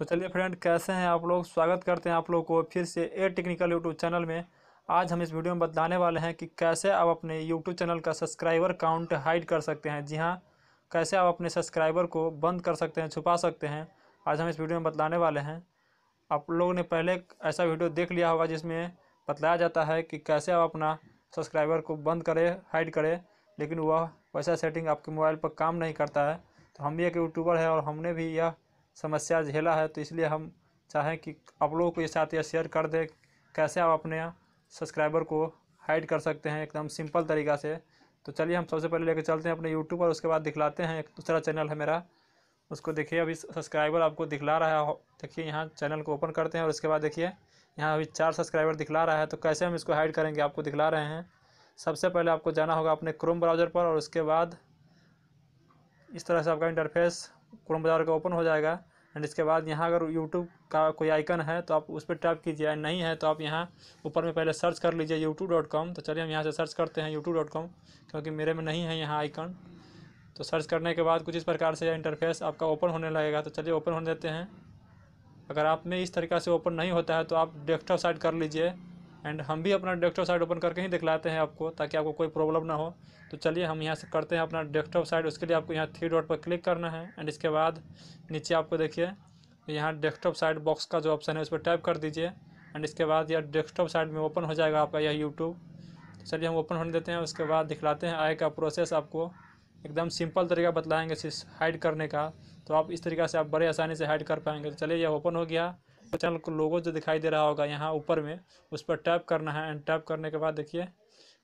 तो चलिए फ्रेंड कैसे हैं आप लोग स्वागत करते हैं आप लोग को फिर से ए टेक्निकल यूट्यूब चैनल में आज हम इस वीडियो में बताने वाले हैं कि कैसे आप अपने यूट्यूब चैनल का सब्सक्राइबर काउंट हाइड कर सकते हैं जी हाँ कैसे आप अपने सब्सक्राइबर को बंद कर सकते हैं छुपा सकते हैं आज हम इस वीडियो में बतलाने वाले हैं आप लोगों ने पहले ऐसा वीडियो देख लिया होगा जिसमें बतलाया जाता है कि कैसे आप अपना सब्सक्राइबर को बंद करें हाइड करें लेकिन वह वैसा सेटिंग आपके मोबाइल पर काम नहीं करता है तो हम भी एक यूट्यूबर है और हमने भी यह समस्या झेला है तो इसलिए हम चाहें कि आप लोगों को ये साथ या शेयर कर दें कैसे आप अपने सब्सक्राइबर को हाइड कर सकते हैं एकदम सिंपल तरीका से तो चलिए हम सबसे पहले लेकर चलते हैं अपने यूट्यूब पर उसके बाद दिखलाते हैं एक दूसरा चैनल है मेरा उसको देखिए अभी सब्सक्राइबर आपको दिखला रहा है देखिए यहाँ चैनल को ओपन करते हैं और उसके बाद देखिए यहाँ अभी चार सब्सक्राइबर दिखला रहा है तो कैसे हम इसको हाइड करेंगे आपको दिखला रहे हैं सबसे पहले आपको जाना होगा अपने क्रोम ब्राउज़र पर और उसके बाद इस तरह से आपका इंटरफेस क्रोम ब्राउज़र का ओपन हो जाएगा एंड इसके बाद यहाँ अगर यूट्यूब का कोई आइकन है तो आप उस पर टैप कीजिए नहीं है तो आप यहाँ ऊपर में पहले सर्च कर लीजिए यूट्यूब डॉट कॉम तो चलिए हम यहाँ से सर्च करते हैं यूट्यूब डॉट कॉम क्योंकि मेरे में नहीं है यहाँ आइकन तो सर्च करने के बाद कुछ इस प्रकार से इंटरफेस आपका ओपन होने लगेगा तो चलिए ओपन होने देते हैं अगर आप में इस तरीका से ओपन नहीं होता है तो आप डेस्कटॉप साइड कर लीजिए एंड हम भी अपना डेस्कटॉप साइड ओपन करके ही दिखलाते हैं आपको ताकि आपको कोई प्रॉब्लम ना हो तो चलिए हम यहाँ से करते हैं अपना डेस्कटॉप साइड उसके लिए आपको यहाँ थ्री डॉट पर क्लिक करना है एंड इसके बाद नीचे आपको देखिए यहाँ डेस्कटॉप साइड बॉक्स का जो ऑप्शन है उस पर टाइप कर दीजिए एंड इसके बाद यह डेस्कटॉप साइड में ओपन हो जाएगा आपका यह यूट्यूब तो चलिए हम ओपन होने देते हैं उसके बाद दिखलाते हैं आय का प्रोसेस आपको एकदम सिंपल तरीका बतलाएँगे इसे हाइड करने का तो आप इस तरीका से आप बड़े आसानी से हाइड कर पाएंगे तो चलिए यह ओपन हो गया चैनल को लोगो जो दिखाई दे रहा होगा यहाँ ऊपर में उस पर टैप करना है एंड टैप करने के बाद देखिए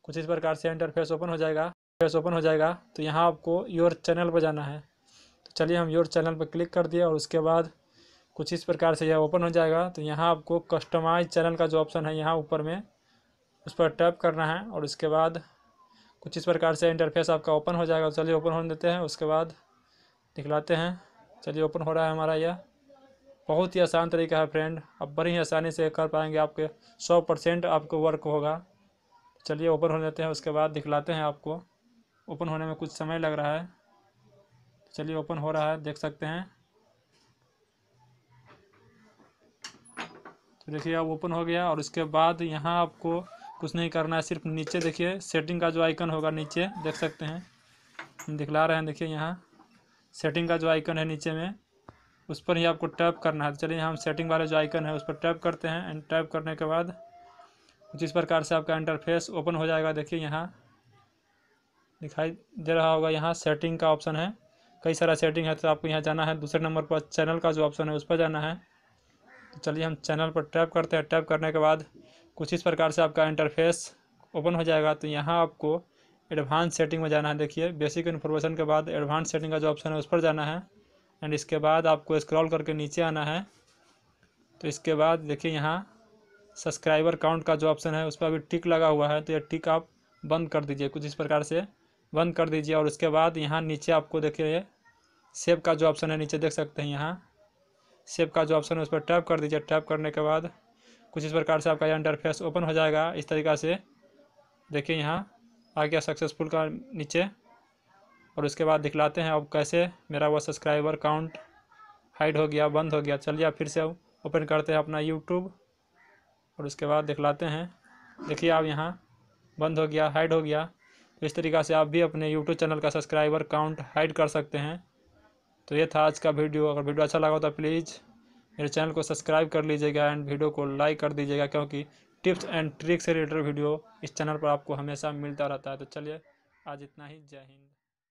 कुछ इस प्रकार से इंटरफेस ओपन हो जाएगा फेस ओपन हो जाएगा तो यहाँ आपको योर चैनल पर जाना है तो चलिए हम योर चैनल पर क्लिक कर दिए और उसके बाद कुछ इस प्रकार से यह ओपन हो जाएगा तो यहाँ आपको कस्टमाइज चैनल का जो ऑप्शन है यहाँ ऊपर में उस पर टैप करना है और उसके बाद कुछ इस प्रकार से इंटरफेस आपका ओपन हो जाएगा तो चलिए ओपन होने देते हैं उसके बाद दिखलाते हैं चलिए ओपन हो रहा है हमारा यह बहुत ही आसान तरीका है फ्रेंड आप बड़ी ही आसानी से कर पाएंगे आपके सौ परसेंट आपको वर्क होगा चलिए ओपन हो जाते हैं उसके बाद दिखलाते हैं आपको ओपन होने में कुछ समय लग रहा है चलिए ओपन हो रहा है देख सकते हैं तो देखिए अब ओपन हो गया और उसके बाद यहाँ आपको कुछ नहीं करना है सिर्फ नीचे देखिए सेटिंग का जो आइकन होगा नीचे देख सकते हैं हम दिखला रहे हैं देखिए यहाँ सेटिंग का जो आइकन है नीचे में उस पर ही आपको टैप करना है तो चलिए हम सेटिंग वाले जो आइकन है उस पर टैप करते हैं एंड टैप करने के बाद जिस प्रकार से आपका इंटरफेस ओपन हो जाएगा देखिए यहाँ दिखाई दे रहा होगा यहाँ सेटिंग का ऑप्शन है कई सारा सेटिंग है तो आपको यहाँ जाना है दूसरे नंबर पर चैनल का जो ऑप्शन है उस पर जाना है तो चलिए हम चैनल पर टैप करते हैं टैप करने के बाद कुछ इस प्रकार से आपका इंटरफेस ओपन हो जाएगा तो यहाँ आपको एडवांस सेटिंग में जाना है देखिए बेसिक इन्फॉर्मेशन के बाद एडवांस सेटिंग का जो ऑप्शन है उस पर जाना है एंड इसके बाद आपको स्क्रॉल करके नीचे आना है तो इसके बाद देखिए यहाँ सब्सक्राइबर काउंट का जो ऑप्शन है उस पर अभी टिक लगा हुआ है तो ये टिक आप बंद कर दीजिए कुछ इस प्रकार से बंद कर दीजिए और उसके बाद यहाँ नीचे आपको देखिए सेव का जो ऑप्शन है नीचे देख सकते हैं यहाँ सेव का जो ऑप्शन है उस पर टैप कर दीजिए टैप करने के बाद कुछ इस प्रकार से आपका यह इंटरफेस ओपन हो जाएगा इस तरीका से देखिए यहाँ आ गया सक्सेसफुल का नीचे और उसके बाद दिखलाते हैं अब कैसे मेरा वो सब्सक्राइबर काउंट हाइड हो गया बंद हो गया चलिए फिर से ओपन करते हैं अपना यूट्यूब और उसके बाद दिखलाते हैं देखिए आप यहाँ बंद हो गया हाइड हो गया तो इस तरीक़ा से आप भी अपने यूट्यूब चैनल का सब्सक्राइबर काउंट हाइड कर सकते हैं तो ये था आज का वीडियो अगर वीडियो अच्छा लगा तो प्लीज़ मेरे चैनल को सब्सक्राइब कर लीजिएगा एंड वीडियो को लाइक कर दीजिएगा क्योंकि टिप्स एंड ट्रिक्स से रिलेटेड वीडियो इस चैनल पर आपको हमेशा मिलता रहता है तो चलिए आज इतना ही जय हिंद